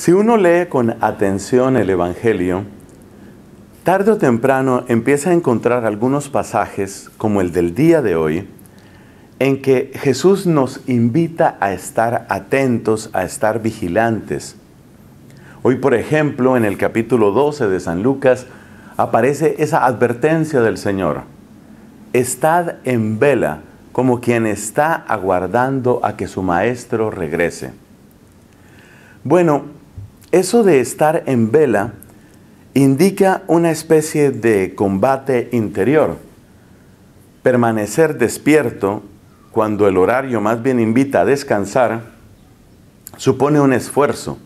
Si uno lee con atención el Evangelio, tarde o temprano empieza a encontrar algunos pasajes, como el del día de hoy, en que Jesús nos invita a estar atentos, a estar vigilantes. Hoy, por ejemplo, en el capítulo 12 de San Lucas, aparece esa advertencia del Señor. Estad en vela como quien está aguardando a que su maestro regrese. Bueno, eso de estar en vela indica una especie de combate interior. Permanecer despierto cuando el horario más bien invita a descansar supone un esfuerzo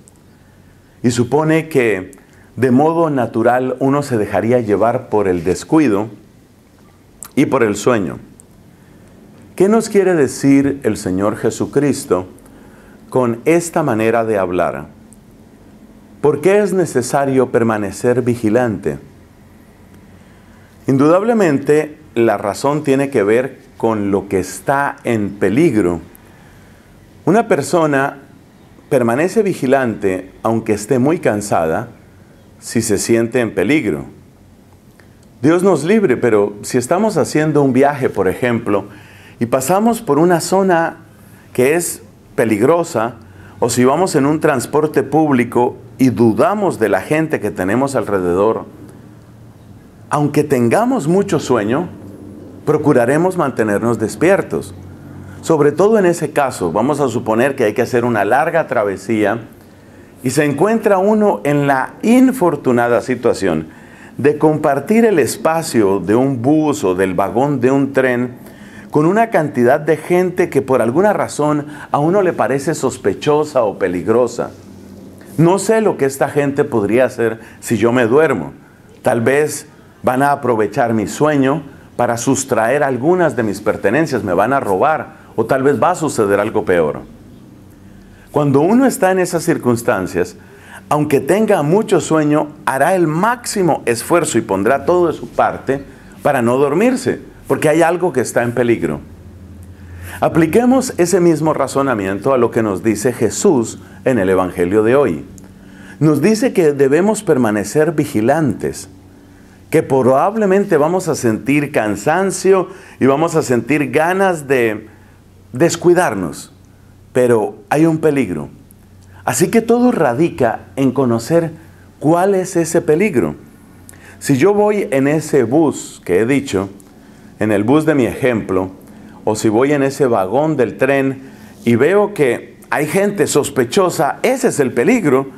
y supone que de modo natural uno se dejaría llevar por el descuido y por el sueño. ¿Qué nos quiere decir el Señor Jesucristo con esta manera de hablar? ¿Por qué es necesario permanecer vigilante? Indudablemente, la razón tiene que ver con lo que está en peligro. Una persona permanece vigilante aunque esté muy cansada si se siente en peligro. Dios nos libre, pero si estamos haciendo un viaje, por ejemplo, y pasamos por una zona que es peligrosa, o si vamos en un transporte público y dudamos de la gente que tenemos alrededor, aunque tengamos mucho sueño, procuraremos mantenernos despiertos. Sobre todo en ese caso, vamos a suponer que hay que hacer una larga travesía y se encuentra uno en la infortunada situación de compartir el espacio de un bus o del vagón de un tren con una cantidad de gente que por alguna razón a uno le parece sospechosa o peligrosa. No sé lo que esta gente podría hacer si yo me duermo. Tal vez van a aprovechar mi sueño para sustraer algunas de mis pertenencias, me van a robar o tal vez va a suceder algo peor. Cuando uno está en esas circunstancias, aunque tenga mucho sueño, hará el máximo esfuerzo y pondrá todo de su parte para no dormirse, porque hay algo que está en peligro. Apliquemos ese mismo razonamiento a lo que nos dice Jesús en el Evangelio de hoy. Nos dice que debemos permanecer vigilantes, que probablemente vamos a sentir cansancio y vamos a sentir ganas de descuidarnos, pero hay un peligro. Así que todo radica en conocer cuál es ese peligro. Si yo voy en ese bus que he dicho, en el bus de mi ejemplo, o si voy en ese vagón del tren y veo que hay gente sospechosa, ese es el peligro,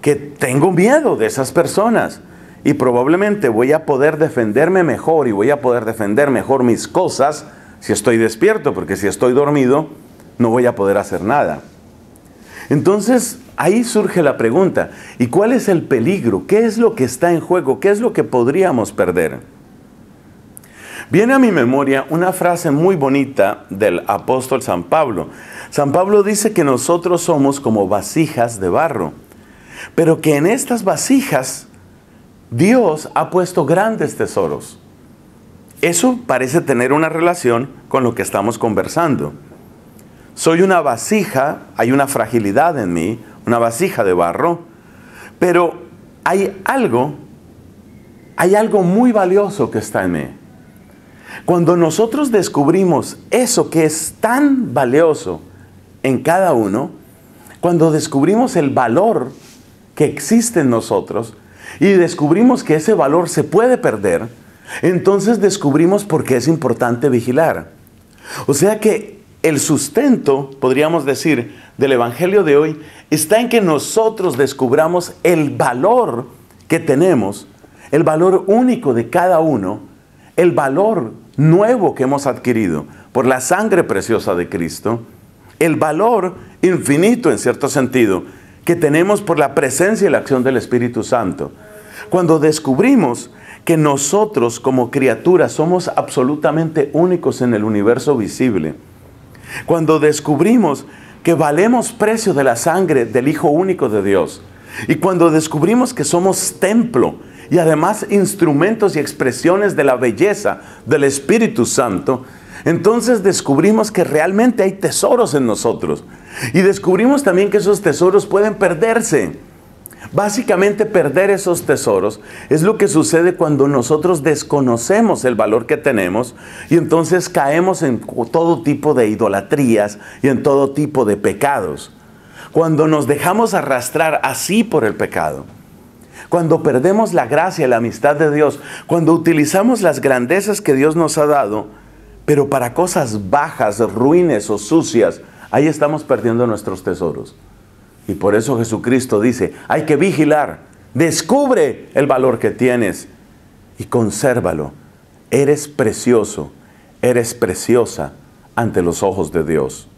que tengo miedo de esas personas y probablemente voy a poder defenderme mejor y voy a poder defender mejor mis cosas si estoy despierto, porque si estoy dormido no voy a poder hacer nada. Entonces ahí surge la pregunta, ¿y cuál es el peligro? ¿Qué es lo que está en juego? ¿Qué es lo que podríamos perder? Viene a mi memoria una frase muy bonita del apóstol San Pablo. San Pablo dice que nosotros somos como vasijas de barro, pero que en estas vasijas Dios ha puesto grandes tesoros. Eso parece tener una relación con lo que estamos conversando. Soy una vasija, hay una fragilidad en mí, una vasija de barro, pero hay algo, hay algo muy valioso que está en mí. Cuando nosotros descubrimos eso que es tan valioso en cada uno, cuando descubrimos el valor que existe en nosotros y descubrimos que ese valor se puede perder, entonces descubrimos por qué es importante vigilar. O sea que el sustento, podríamos decir, del Evangelio de hoy está en que nosotros descubramos el valor que tenemos, el valor único de cada uno, el valor nuevo que hemos adquirido por la sangre preciosa de Cristo, el valor infinito en cierto sentido que tenemos por la presencia y la acción del Espíritu Santo. Cuando descubrimos que nosotros como criaturas somos absolutamente únicos en el universo visible, cuando descubrimos que valemos precio de la sangre del Hijo único de Dios, y cuando descubrimos que somos templo, y además instrumentos y expresiones de la belleza del Espíritu Santo, entonces descubrimos que realmente hay tesoros en nosotros. Y descubrimos también que esos tesoros pueden perderse. Básicamente perder esos tesoros es lo que sucede cuando nosotros desconocemos el valor que tenemos y entonces caemos en todo tipo de idolatrías y en todo tipo de pecados. Cuando nos dejamos arrastrar así por el pecado, cuando perdemos la gracia, y la amistad de Dios, cuando utilizamos las grandezas que Dios nos ha dado, pero para cosas bajas, ruines o sucias, ahí estamos perdiendo nuestros tesoros. Y por eso Jesucristo dice, hay que vigilar, descubre el valor que tienes y consérvalo. Eres precioso, eres preciosa ante los ojos de Dios.